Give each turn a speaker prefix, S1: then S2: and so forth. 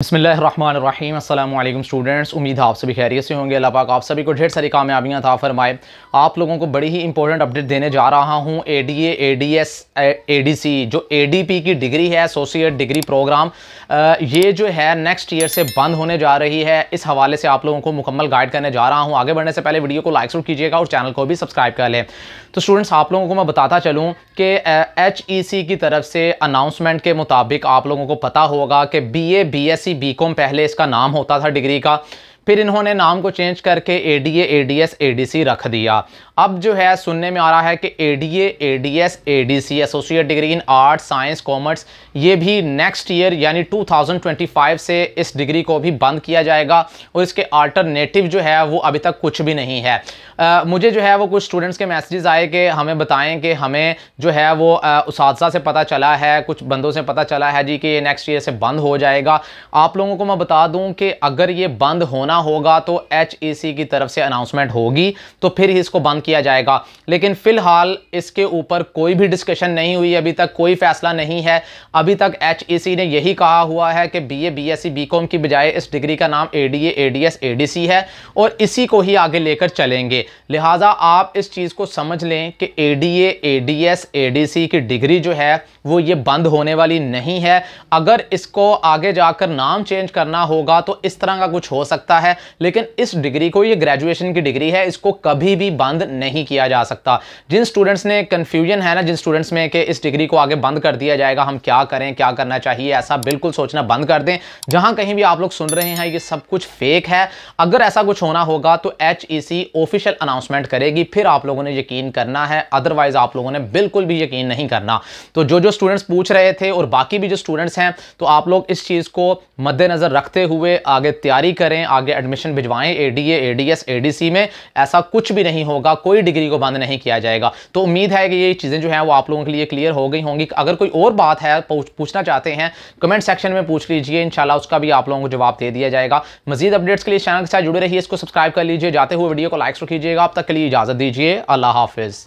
S1: बसमीम अल्लाम स्टूडेंट्स उम्मीद है आप सभी खैरियत से होंगे अल्लाह पाक आप सभी को ढेर सारी कामयाबियाँ था फरमाए आप लोगों को बड़ी ही इंपॉर्टेंट अपडेट देने जा रहा हूँ A D A D S A D C जो ए डी पी की डिग्री है एसोसिएट डिग्री प्रोग्राम ये जो है नेक्स्ट ईयर से बंद होने जा रही है इस हवाले से आप लोगों को मुकम्मल गाइड करने जा रहा हूँ आगे बढ़ने से पहले वीडियो को लाइक शुरू कीजिएगा और चैनल को भी सब्सक्राइब कर लें तो स्टूडेंट्स आप लोगों को मैं बताता चलूँ कि एच ई सी की तरफ से अनाउंसमेंट के मुताबिक आप लोगों को पता होगा कि B A B S C B com पहले इसका नाम होता था डिग्री का फिर इन्होंने नाम को चेंज करके A D A D S A D C रख दिया अब जो है सुनने में आ रहा है कि A D A A D S A D C associate degree in art science commerce ये भी नेक्स्ट ईयर यानी 2025 से इस डिग्री को भी बंद किया जाएगा और इसके आल्टरनेटिव जो है वो अभी तक कुछ भी नहीं है आ, मुझे जो है वो कुछ स्टूडेंट्स के मैसेजेस आए कि हमें बताएं कि हमें जो है वो उस से पता चला है कुछ बंदों से पता चला है जी कि ये नेक्स्ट ईयर से बंद हो जाएगा आप लोगों को मैं बता दूँ कि अगर ये बंद होना होगा तो एच e की तरफ से अनाउंसमेंट होगी तो फिर इसको बंद किया जाएगा लेकिन फ़िलहाल इसके ऊपर कोई भी डिस्कशन नहीं हुई अभी तक कोई फ़ैसला नहीं है अभी तक एच e ने यही कहा हुआ है कि बी ए बी एस की बजाय इस डिग्री का नाम ए डी ए डी सी है और इसी को ही आगे लेकर चलेंगे लिहाजा आप इस चीज़ को समझ लें कि A D A A D सी की डिग्री जो है वो ये बंद होने वाली नहीं है अगर इसको आगे जाकर नाम चेंज करना होगा तो इस तरह का कुछ हो सकता है लेकिन इस डिग्री को ये ग्रेजुएशन की डिग्री है इसको कभी भी बंद नहीं किया जा सकता जिन स्टूडेंट्स ने कन्फ्यूजन है ना जिन स्टूडेंट्स में कि इस डिग्री को आगे बंद कर दिया जाएगा हम क्या करें क्या करना चाहिए ऐसा बिल्कुल सोचना बंद कर दें जहां कहीं भी आप लोग सुन रहे हैं ये सब कुछ फेक है अगर ऐसा कुछ होना होगा तो एच ऑफिशियल अनाउंसमेंट करेगी फिर आप लोगों ने यकीन करना है अदरवाइज आप लोगों ने बिल्कुल भी यकीन नहीं करना तो जो जो स्टूडेंट्स पूछ रहे थे और बाकी भी जो स्टूडेंट्स हैं तो आप लोग इस चीज़ को मद्देनज़र रखते हुए आगे तैयारी करें आगे एडमिशन भिजवाएं एडीए एडीएस एडीसी में ऐसा कुछ भी नहीं होगा कोई डिग्री को बंद नहीं किया जाएगा तो उम्मीद है कि ये चीज़ें जो हैं वो आप लोगों के लिए क्लियर हो गई होंगी अगर कोई और बात है पूछना चाहते हैं कमेंट सेक्शन में पूछ लीजिए इन उसका भी आप लोगों को जवाब दे दिया जाएगा मजीद अपडेट्स के लिए चैनल के साथ जुड़े रहिए इसको सब्सक्राइब कर लीजिए जाते हुए वीडियो को लाइक्स रखीजिएगा आप तक के लिए इजाज़त दीजिए अल्लाह हाफिज़